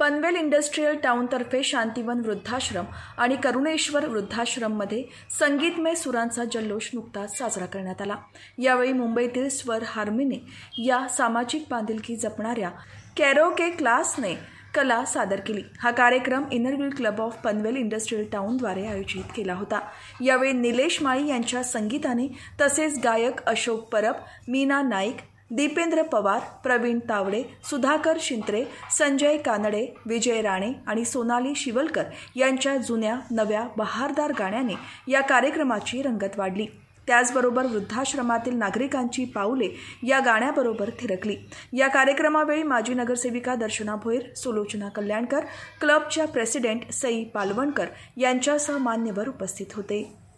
Panvel industrial टाऊनतर्फे Shantivan वृद्धाश्रम आणि करुणेश्वर वृद्धाश्रममध्ये संगीतमय सुरांचा जल्लोष नुकताच साजरा करण्यात आला यावेळी मुंबईतील स्वर हार्मिने या सामाजिक बांधिलकी जपणाऱ्या कॅरोके क्लासने कला सादर केली हा कार्यक्रम inner wheel club of Panvel industrial टाऊनद्वारे आयोजित केला होता यावेळी निलेश माळी यांच्या संगीताने तसेच गायक अशोक परब मीना नाईक दीपेंद्र पवार प्रवीण तावडे सुधाकर शिंत्रे संजय कानडे विजय राणे आणि सोनाली शिवलकर यांच्या जुन्या नव्या बहारदार गाण्याने या कार्यक्रमाची रंगत वाढली त्याचबरोबर वृद्धाश्रमातील नागरिकांची पाऊले या गाण्याबरोबर थिरकली या कार्यक्रमावेळी माजी नगरसेविका दर्शना भोईर सुलोचना कल्याणकर क्लबच्या प्रेसिडेंट सई पालवणकर यांच्यासह मान्यवर उपस्थित होते